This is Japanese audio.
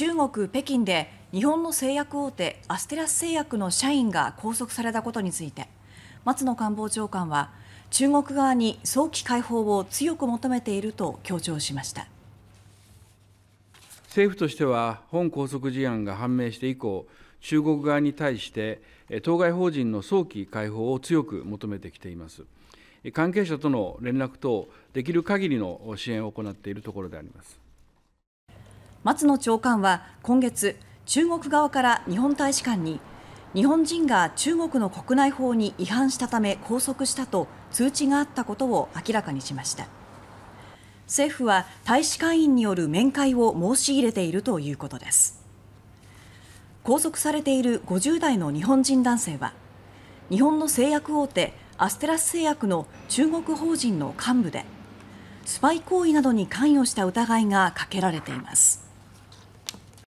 中国・北京で日本の製薬大手アステラス製薬の社員が拘束されたことについて松野官房長官は中国側に早期解放を強く求めていると強調しました政府としては本拘束事案が判明して以降中国側に対して当該法人の早期解放を強く求めてきています関係者との連絡等できる限りの支援を行っているところであります松野長官は今月中国側から日本大使館に日本人が中国の国内法に違反したため拘束したと通知があったことを明らかにしました政府は大使館員による面会を申し入れているということです拘束されている50代の日本人男性は日本の製薬大手アステラス製薬の中国法人の幹部でスパイ行為などに関与した疑いがかけられています